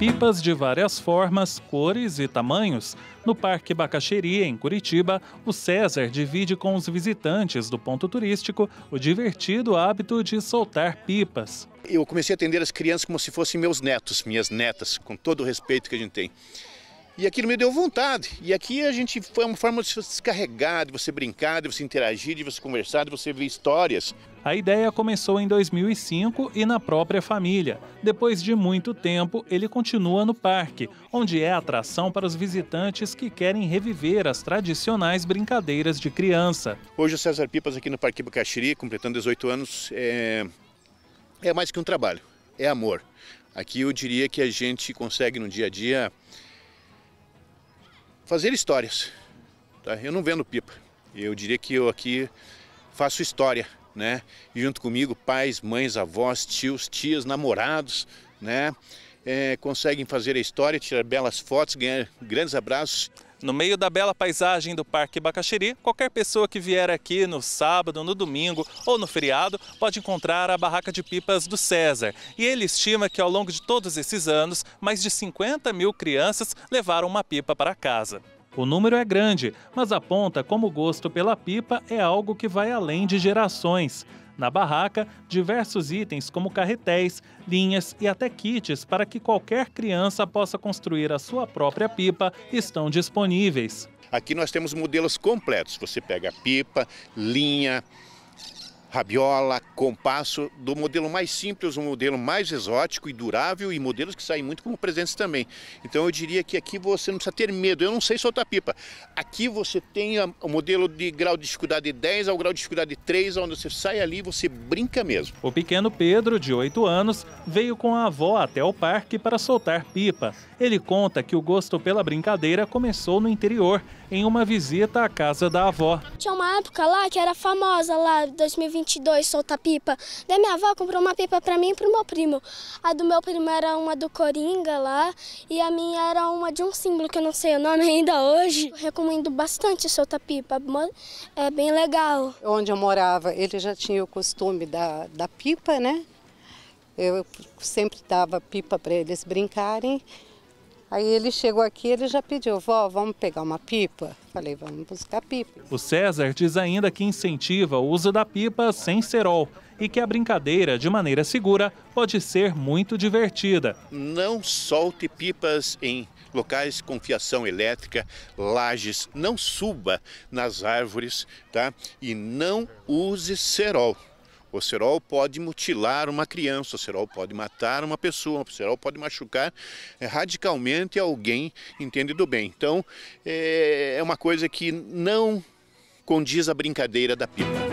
pipas de várias formas, cores e tamanhos. No Parque Bacaxeri, em Curitiba, o César divide com os visitantes do ponto turístico o divertido hábito de soltar pipas. Eu comecei a atender as crianças como se fossem meus netos, minhas netas, com todo o respeito que a gente tem. E aquilo me deu vontade. E aqui a gente foi uma forma de se descarregar, de você brincar, de você interagir, de você conversar, de você ver histórias. A ideia começou em 2005 e na própria família. Depois de muito tempo, ele continua no parque, onde é atração para os visitantes que querem reviver as tradicionais brincadeiras de criança. Hoje o César Pipas aqui no Parque Bacaxiri, completando 18 anos, é... é mais que um trabalho, é amor. Aqui eu diria que a gente consegue no dia a dia fazer histórias. Tá? Eu não vendo pipa. Eu diria que eu aqui faço história né? junto comigo, pais, mães, avós, tios, tias, namorados, né? É, conseguem fazer a história, tirar belas fotos, ganhar grandes abraços. No meio da bela paisagem do Parque Bacaxiri, qualquer pessoa que vier aqui no sábado, no domingo ou no feriado pode encontrar a barraca de pipas do César. E ele estima que ao longo de todos esses anos, mais de 50 mil crianças levaram uma pipa para casa. O número é grande, mas aponta como o gosto pela pipa é algo que vai além de gerações. Na barraca, diversos itens como carretéis, linhas e até kits para que qualquer criança possa construir a sua própria pipa estão disponíveis. Aqui nós temos modelos completos. Você pega pipa, linha, rabiola, compasso, do modelo mais simples, um modelo mais exótico e durável e modelos que saem muito como presentes também. Então eu diria que aqui você não precisa ter medo, eu não sei soltar pipa. Aqui você tem o modelo de grau de dificuldade 10 ao grau de dificuldade 3, onde você sai ali e você brinca mesmo. O pequeno Pedro, de 8 anos, veio com a avó até o parque para soltar pipa. Ele conta que o gosto pela brincadeira começou no interior, em uma visita à casa da avó. Tinha uma época lá que era famosa lá, 2020 22 solta pipa. Daí minha avó comprou uma pipa para mim e pro meu primo. A do meu primo era uma do Coringa lá e a minha era uma de um símbolo que eu não sei o nome ainda hoje. Eu recomendo bastante solta pipa, é bem legal. Onde eu morava, ele já tinha o costume da, da pipa, né? Eu sempre dava pipa para eles brincarem Aí ele chegou aqui, ele já pediu, vó, vamos pegar uma pipa? Falei, vamos buscar pipa. O César diz ainda que incentiva o uso da pipa sem cerol e que a brincadeira, de maneira segura, pode ser muito divertida. Não solte pipas em locais com fiação elétrica, lajes, não suba nas árvores, tá? E não use cerol. O cerol pode mutilar uma criança, o cerol pode matar uma pessoa, o cerol pode machucar é, radicalmente alguém, entende do bem. Então, é, é uma coisa que não condiz à brincadeira da pipa.